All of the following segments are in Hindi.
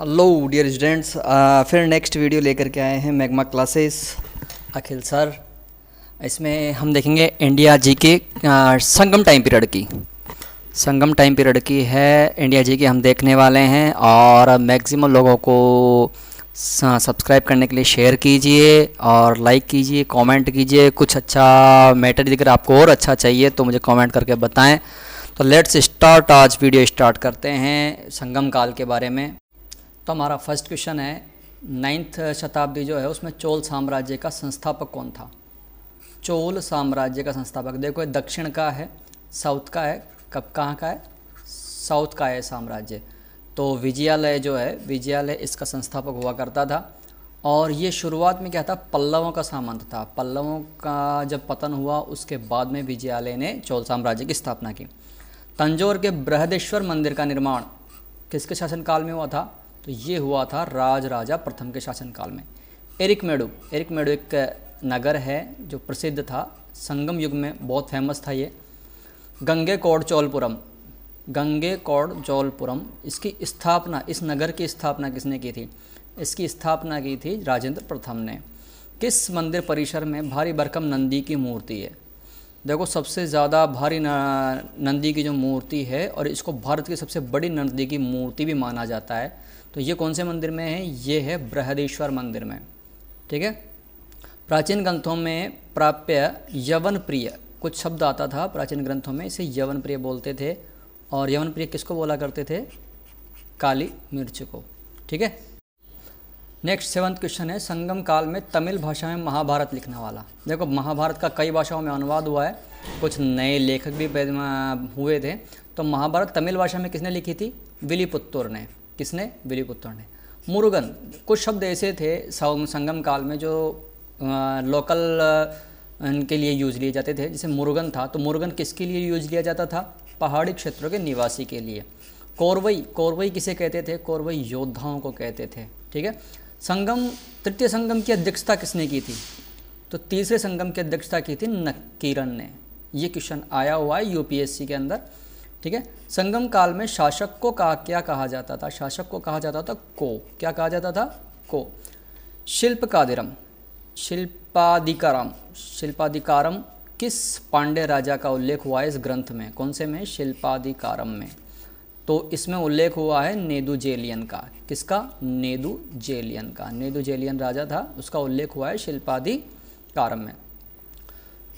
हेलो डियर स्टूडेंट्स फिर नेक्स्ट वीडियो लेकर के आए हैं मैग्मा क्लासेस अखिल सर इसमें हम देखेंगे इंडिया जी के संगम टाइम पीरियड की संगम टाइम पीरियड की है इंडिया जी के हम देखने वाले हैं और मैक्सिमम लोगों को सब्सक्राइब करने के लिए शेयर कीजिए और लाइक कीजिए कमेंट कीजिए कुछ अच्छा मैटर अगर आपको और अच्छा चाहिए तो मुझे कॉमेंट करके बताएँ तो लेट्स स्टार्ट आज वीडियो स्टार्ट करते हैं संगम काल के बारे में तो हमारा फर्स्ट क्वेश्चन है नाइन्थ शताब्दी जो है उसमें चोल साम्राज्य का संस्थापक कौन था चोल साम्राज्य का संस्थापक देखो ये दक्षिण का है साउथ का है कब कहाँ का है साउथ का है साम्राज्य तो विजयालय जो है विजयालय इसका संस्थापक हुआ करता था और ये शुरुआत में क्या था पल्लवों का सामंत था पल्लवों का जब पतन हुआ उसके बाद में विजयालय ने चोल साम्राज्य की स्थापना की तंजौर के बृहदेश्वर मंदिर का निर्माण किसके शासनकाल में हुआ था तो ये हुआ था राज राजा प्रथम के शासनकाल में एरिक मेडो एरिक मेडो एक नगर है जो प्रसिद्ध था संगम युग में बहुत फेमस था ये गंगे कौड़ चौलपुरम गंगे कौड़ चौलपुरम इसकी स्थापना इस नगर की स्थापना किसने की थी इसकी स्थापना की थी राजेंद्र प्रथम ने किस मंदिर परिसर में भारी बरकम नंदी की मूर्ति है देखो सबसे ज़्यादा भारी नंदी की जो मूर्ति है और इसको भारत की सबसे बड़ी नंदी की मूर्ति भी माना जाता है तो ये कौन से मंदिर में है ये है बृहदेश्वर मंदिर में ठीक है प्राचीन ग्रंथों में प्राप्य यवन प्रिय कुछ शब्द आता था प्राचीन ग्रंथों में इसे यवन प्रिय बोलते थे और यवन प्रिय किसको बोला करते थे काली मिर्च को ठीक है नेक्स्ट सेवंथ क्वेश्चन है संगम काल में तमिल भाषा में महाभारत लिखने वाला देखो महाभारत का कई भाषाओं में अनुवाद हुआ है कुछ नए लेखक भी हुए थे तो महाभारत तमिल भाषा में किसने लिखी थी विलीपुत्तुर ने किसने विलीपुत्तुर ने मुरुगन कुछ शब्द ऐसे थे संगम काल में जो लोकल इनके लिए यूज़ लिए जाते थे जैसे मुरुगन था तो मुरुगन किसके लिए यूज लिया जाता था पहाड़ी क्षेत्रों के निवासी के लिए कोरवई कोरवई किसे कहते थे कोरवई योद्धाओं को कहते थे ठीक है संगम तृतीय संगम की अध्यक्षता किसने की थी तो तीसरे संगम की अध्यक्षता की थी नकीरन ने ये क्वेश्चन आया हुआ है यूपीएससी के अंदर ठीक है संगम काल में शासक को कहा क्या कहा जाता था शासक को कहा जाता था को क्या कहा जाता था को शिल्पकादिरम शिल्पाधिकारम शिल्पाधिकारम किस पांडे राजा का उल्लेख हुआ है इस ग्रंथ में कौन से में शिल्पाधिकारम में तो इसमें उल्लेख हुआ है नेदुजेलियन का किसका नेदुजेलियन का नेदुजेलियन राजा था उसका उल्लेख हुआ है शिल्पादि कारम में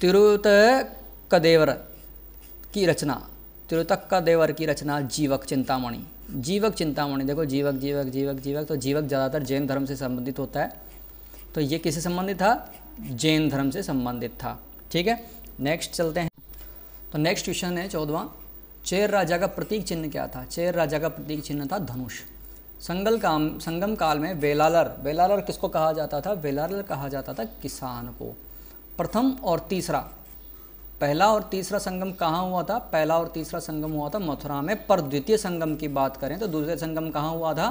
तिरुत कदेवर की रचना तिरुतक का देवर की रचना जीवक चिंतामणि जीवक चिंतामणि देखो जीवक जीवक जीवक जीवक तो जीवक ज़्यादातर जैन धर्म से संबंधित होता है तो ये किससे संबंधित था जैन धर्म से संबंधित था ठीक है नेक्स्ट चलते हैं तो नेक्स्ट क्वेश्चन है चौदवा चेर राजा का प्रतीक चिन्ह क्या था चेर राजा का प्रतीक चिन्ह था धनुष संगल काम संगम काल में वेलालर वेलालर किसको कहा जाता था वेलालर कहा जाता था किसान को प्रथम और तीसरा पहला और तीसरा संगम कहाँ हुआ था पहला और तीसरा संगम हुआ था मथुरा में पर द्वितीय संगम की बात करें तो दूसरे संगम कहाँ हुआ था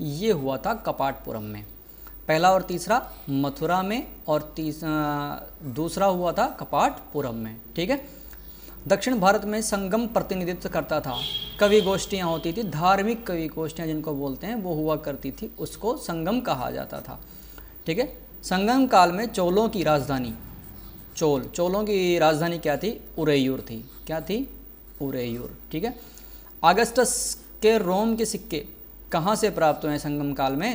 ये हुआ था कपाटपुरम में पहला और तीसरा मथुरा में और तीसरा दूसरा हुआ था कपाटपुरम में ठीक है दक्षिण भारत में संगम प्रतिनिधित्व करता था कवि गोष्ठियाँ होती थी धार्मिक कवि गोष्ठियाँ जिनको बोलते हैं वो हुआ करती थी उसको संगम कहा जाता था ठीक है संगम काल में चोलों की राजधानी चोल चोलों की राजधानी क्या थी उरेयूर थी क्या थी उरेयूर ठीक है अगस्टस के रोम के सिक्के कहाँ से प्राप्त हुए हैं संगम काल में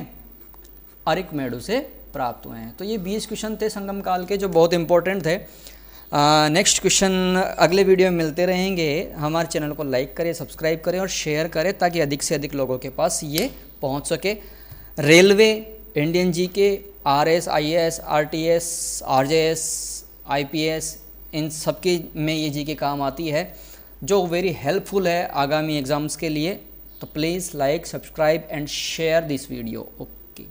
अरिक मेडू से प्राप्त हुए हैं तो ये बीस क्वेश्चन थे संगम काल के जो बहुत इंपॉर्टेंट थे नेक्स्ट क्वेश्चन अगले वीडियो में मिलते रहेंगे हमारे चैनल को लाइक करें सब्सक्राइब करें और शेयर करें ताकि अधिक से अधिक लोगों के पास ये पहुंच सके railway Indian G K R S I S R T S R J S I P S इन सब में ये जी के काम आती है जो वेरी हेल्पफुल है आगामी एग्ज़ाम्स के लिए तो please like subscribe and share this video okay